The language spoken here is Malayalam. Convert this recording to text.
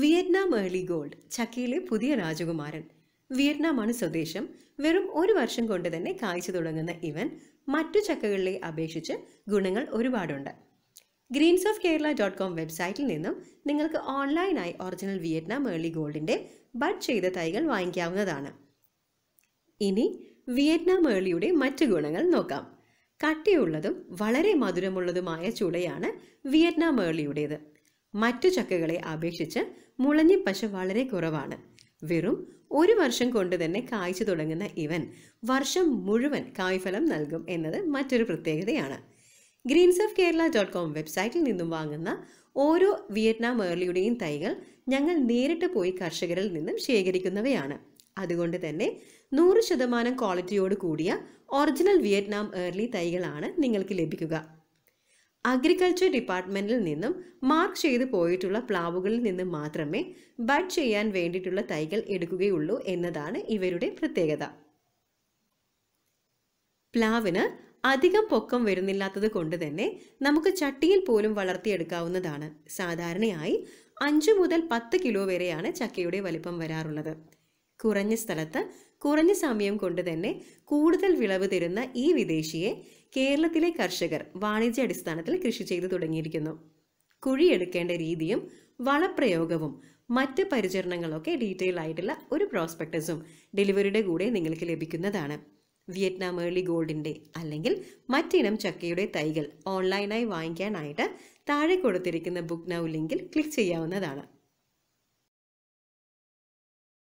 വിയറ്റ്നാം ഏർലി ഗോൾഡ് ചക്കിയിലെ പുതിയ രാജകുമാരൻ വിയറ്റ്നാമാണ് സ്വദേശം വെറും ഒരു വർഷം കൊണ്ട് തന്നെ കായ്ച്ചു തുടങ്ങുന്ന ഇവൻ മറ്റു ചക്കകളിലെ അപേക്ഷിച്ച് ഗുണങ്ങൾ ഒരുപാടുണ്ട് greens of Kerala dot com വെബ്സൈറ്റിൽ നിന്നും നിങ്ങൾക്ക് ഓൺലൈനായി ഒറിജിനൽ വിയറ്റ്നാം ഏർലി ഗോൾഡിൻ്റെ ബഡ് ചെയ്ത തൈകൾ വാങ്ങിക്കാവുന്നതാണ് ഇനി വിയറ്റ്നാം ഏർലിയുടെ മറ്റു ഗുണങ്ങൾ നോക്കാം കട്ടിയുള്ളതും വളരെ മധുരമുള്ളതുമായ ചുളയാണ് വിയറ്റ്നാം ഏർലിയുടേത് മറ്റു ചക്കകളെ അപേക്ഷിച്ച് മുളഞ്ഞ പശ വളരെ കുറവാണ് വെറും ഒരു വർഷം കൊണ്ട് തന്നെ കായ്ച്ചു തുടങ്ങുന്ന ഇവൻ വർഷം മുഴുവൻ കായ്ഫലം നൽകും എന്നത് മറ്റൊരു പ്രത്യേകതയാണ് greens of Kerala dot com വെബ്സൈറ്റിൽ നിന്നും വാങ്ങുന്ന ഓരോ വിയറ്റ്നാം ഏർലിയുടെയും തൈകൾ ഞങ്ങൾ നേരിട്ട് പോയി കർഷകരിൽ നിന്നും ശേഖരിക്കുന്നവയാണ് അതുകൊണ്ട് തന്നെ നൂറ് ശതമാനം ക്വാളിറ്റിയോട് കൂടിയ ഒറിജിനൽ വിയറ്റ്നാം ഏർലി തൈകളാണ് നിങ്ങൾക്ക് ലഭിക്കുക അഗ്രികൾച്ചർ ഡിപ്പാർട്ട്മെൻറ്റിൽ നിന്നും മാർക്ക് ചെയ്തു പോയിട്ടുള്ള പ്ലാവുകളിൽ നിന്ന് മാത്രമേ ബഡ് ചെയ്യാൻ വേണ്ടിയിട്ടുള്ള തൈകൾ എടുക്കുകയുള്ളൂ എന്നതാണ് ഇവരുടെ പ്രത്യേകത പ്ലാവിന് അധികം പൊക്കം വരുന്നില്ലാത്തത് കൊണ്ട് തന്നെ നമുക്ക് ചട്ടിയിൽ പോലും വളർത്തിയെടുക്കാവുന്നതാണ് സാധാരണയായി അഞ്ച് മുതൽ പത്ത് കിലോ വരെയാണ് ചക്കയുടെ വലിപ്പം വരാറുള്ളത് കുറഞ്ഞ സ്ഥലത്ത് കുറഞ്ഞ സമയം കൊണ്ട് തന്നെ കൂടുതൽ വിളവ് തരുന്ന ഈ വിദേശിയെ കേരളത്തിലെ കർഷകർ വാണിജ്യ അടിസ്ഥാനത്തിൽ കൃഷി ചെയ്തു തുടങ്ങിയിരിക്കുന്നു കുഴിയെടുക്കേണ്ട രീതിയും വളപ്രയോഗവും മറ്റ് പരിചരണങ്ങളൊക്കെ ഡീറ്റെയിൽ ആയിട്ടുള്ള ഒരു പ്രോസ്പെക്ടസും ഡെലിവറിയുടെ കൂടെ നിങ്ങൾക്ക് ലഭിക്കുന്നതാണ് വിയറ്റ്നാം ഏർലി ഗോൾഡിൻ്റെ അല്ലെങ്കിൽ മറ്റിനം ചക്കയുടെ തൈകൾ ഓൺലൈനായി വാങ്ങിക്കാനായിട്ട് താഴെ കൊടുത്തിരിക്കുന്ന ബുക്ക് നൗ ലിങ്കിൽ ക്ലിക്ക് ചെയ്യാവുന്നതാണ്